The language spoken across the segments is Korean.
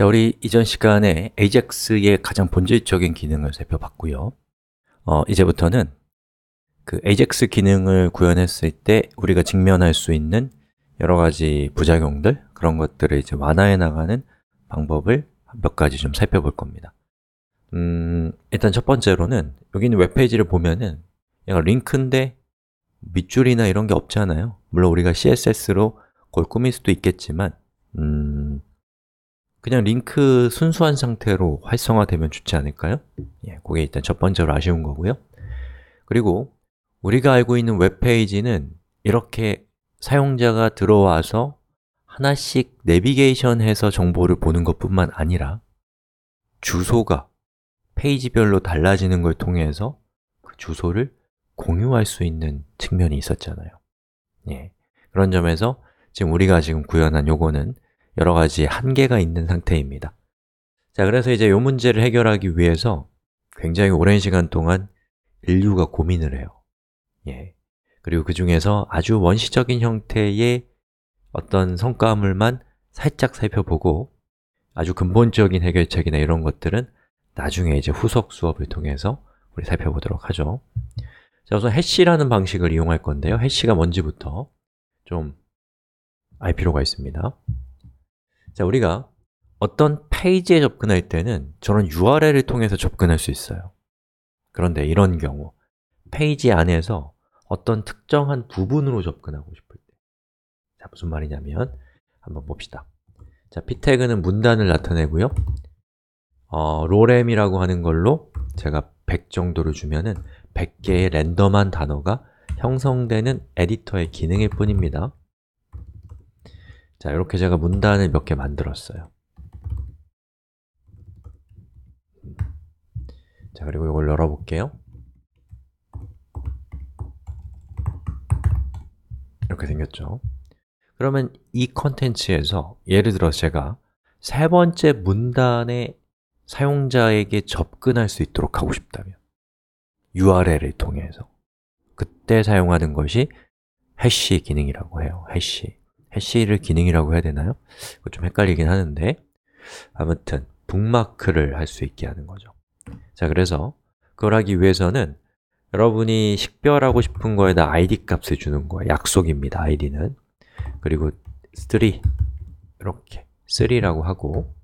자, 우리 이전 시간에 AJAX의 가장 본질적인 기능을 살펴봤고요 어, 이제부터는 그 AJAX 기능을 구현했을 때 우리가 직면할 수 있는 여러 가지 부작용들, 그런 것들을 이제 완화해 나가는 방법을 몇 가지 좀 살펴볼 겁니다 음, 일단 첫 번째로는 여기는 있 웹페이지를 보면은 약간 링크인데 밑줄이나 이런 게 없잖아요 물론 우리가 CSS로 골걸 꾸밀 수도 있겠지만 음, 그냥 링크 순수한 상태로 활성화되면 좋지 않을까요? 예, 그게 일단 첫 번째로 아쉬운 거고요 그리고 우리가 알고 있는 웹페이지는 이렇게 사용자가 들어와서 하나씩 내비게이션해서 정보를 보는 것뿐만 아니라 주소가 페이지별로 달라지는 걸 통해서 그 주소를 공유할 수 있는 측면이 있었잖아요 예. 그런 점에서 지금 우리가 지금 구현한 요거는 여러 가지 한계가 있는 상태입니다 자, 그래서 이제 이 문제를 해결하기 위해서 굉장히 오랜 시간 동안 인류가 고민을 해요 예. 그리고 그 중에서 아주 원시적인 형태의 어떤 성과물만 살짝 살펴보고 아주 근본적인 해결책이나 이런 것들은 나중에 이제 후속 수업을 통해서 우리 살펴보도록 하죠 자, 우선 해시라는 방식을 이용할 건데요 해시가 뭔지부터 좀 알 필요가 있습니다 자, 우리가 어떤 페이지에 접근할 때는 저런 URL을 통해서 접근할 수 있어요 그런데 이런 경우 페이지 안에서 어떤 특정한 부분으로 접근하고 싶을 때 자, 무슨 말이냐면 한번 봅시다 자, p 태그는 문단을 나타내고요 어, 롤엠이라고 하는 걸로 제가 100 정도를 주면은 100개의 랜덤한 단어가 형성되는 에디터의 기능일 뿐입니다 자, 이렇게 제가 문단을 몇 개 만들었어요 자, 그리고 이걸 열어볼게요 이렇게 생겼죠 그러면 이 컨텐츠에서 예를 들어 제가 세 번째 문단의 사용자에게 접근할 수 있도록 하고 싶다면 URL을 통해서 그때 사용하는 것이 해시 기능이라고 해요 해시 해시를 기능이라고 해야 되나요? 좀 헷갈리긴 하는데 아무튼 북마크를 할 수 있게 하는 거죠 자 그래서 그걸 하기 위해서는 여러분이 식별하고 싶은 거에다 id 값을 주는 거예요 약속입니다, id는 그리고 3 이렇게 3라고 하고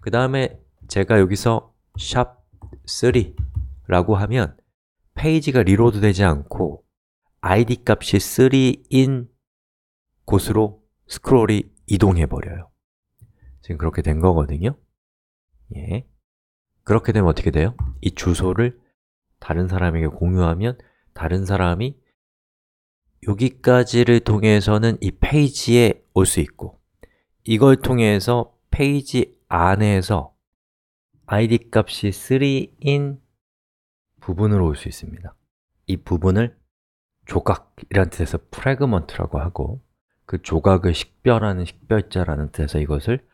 그 다음에 제가 여기서 샵3라고 하면 페이지가 리로드 되지 않고 id 값이 3인 곳으로 스크롤이 이동해 버려요. 지금 그렇게 된 거거든요. 예. 그렇게 되면 어떻게 돼요? 이 주소를 다른 사람에게 공유하면 다른 사람이 여기까지를 통해서는 이 페이지에 올 수 있고 이걸 통해서 페이지 안에서 id 값이 3인 부분으로 올 수 있습니다 이 부분을 조각이라는 뜻에서 프래그먼트라고 하고 그 조각을 식별하는 식별자라는 뜻에서 이것을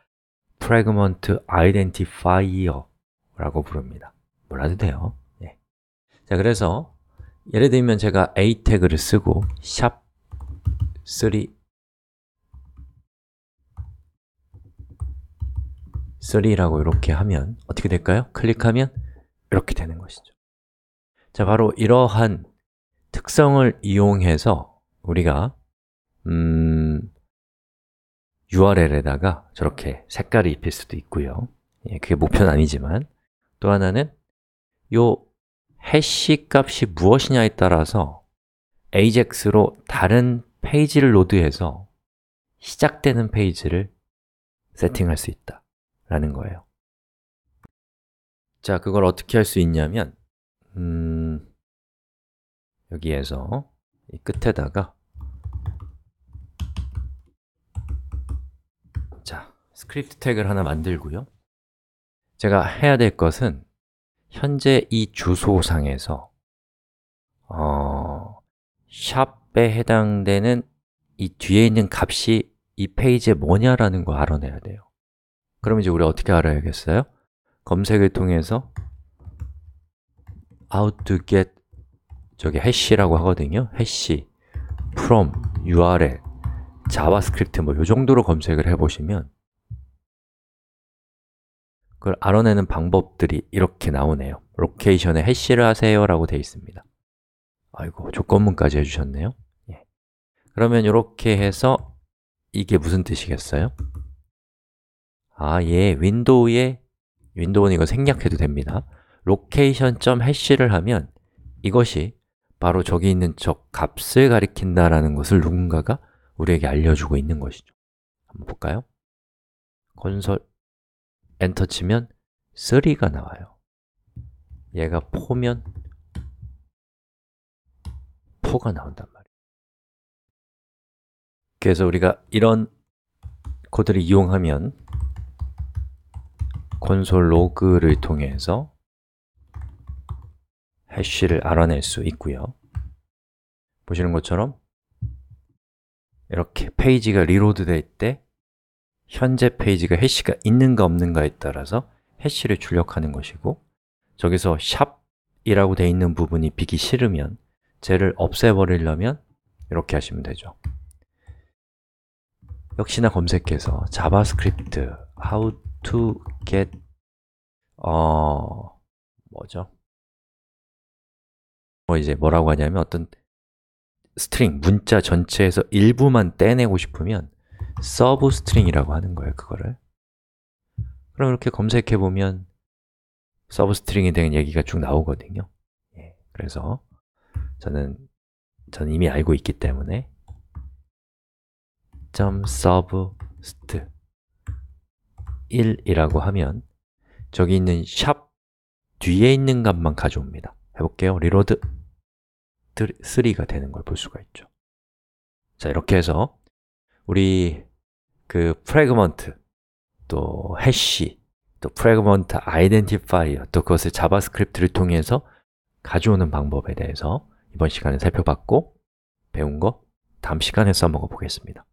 fragment identifier라고 부릅니다. 몰라도 돼요. 예. 자, 그래서 예를 들면 제가 a 태그를 쓰고 샵 3 3라고 이렇게 하면 어떻게 될까요? 클릭하면 이렇게 되는 것이죠. 자, 바로 이러한 특성을 이용해서 우리가 음, URL에다가 저렇게 색깔을 입힐 수도 있고요 예, 그게 목표는 아니지만 또 하나는 요 해시 값이 무엇이냐에 따라서 AJAX로 다른 페이지를 로드해서 시작되는 페이지를 세팅할 수 있다라는 거예요 자, 그걸 어떻게 할 수 있냐면 음, 여기에서 이 끝에다가 스크립트 태그를 하나 만들고요 제가 해야 될 것은 현재 이 주소상에서 어, 샵에 해당되는 이 뒤에 있는 값이 이 페이지에 뭐냐라는 걸 알아내야 돼요 그럼 이제 우리 어떻게 알아야겠어요? 검색을 통해서 o u t get 저기 h a s h 라고 하거든요 hash from url javascript 뭐 이 정도로 검색을 해보시면 그걸 알아내는 방법들이 이렇게 나오네요 로케이션에 해시를 하세요 라고 되어 있습니다 아이고, 조건문까지 해주셨네요 예. 그러면 이렇게 해서 이게 무슨 뜻이겠어요? 아, 예, 윈도우에 윈도우는 이거 생략해도 됩니다 location.hash를 하면 이것이 바로 저기 있는 저 값을 가리킨다라는 것을 누군가가 우리에게 알려주고 있는 것이죠 한번 볼까요? 건설 엔터 치면 3가 나와요 얘가 4면 4가 나온단 말이에요 그래서 우리가 이런 코드를 이용하면 콘솔 로그를 통해서 해시를 알아낼 수 있고요 보시는 것처럼 이렇게 페이지가 리로드 될때 현재 페이지가 해시가 있는가 없는가에 따라서 해시를 출력하는 것이고 저기서 샵이라고 되어 있는 부분이 비기 싫으면 쟤를 없애버리려면 이렇게 하시면 되죠 역시나 검색해서 자바스크립트 how to get 어 뭐죠? 뭐 이제 뭐라고 하냐면 어떤 스트링 문자 전체에서 일부만 떼내고 싶으면 서브 스트링이라고 하는 거예요, 그거를. 그럼 이렇게 검색해 보면 서브 스트링에 대한 얘기가 쭉 나오거든요. 예, 그래서 저는 저는 이미 알고 있기 때문에 .subst 1이라고 하면 저기 있는 샵 뒤에 있는 값만 가져옵니다. 해볼게요. 리로드 3가 되는 걸 볼 수가 있죠. 자, 이렇게 해서 우리 그 프래그먼트, 또 해시, 또 프래그먼트 아이덴티파이어, 또 그것을 자바스크립트를 통해서 가져오는 방법에 대해서 이번 시간에 살펴봤고 배운 거 다음 시간에 써먹어 보겠습니다.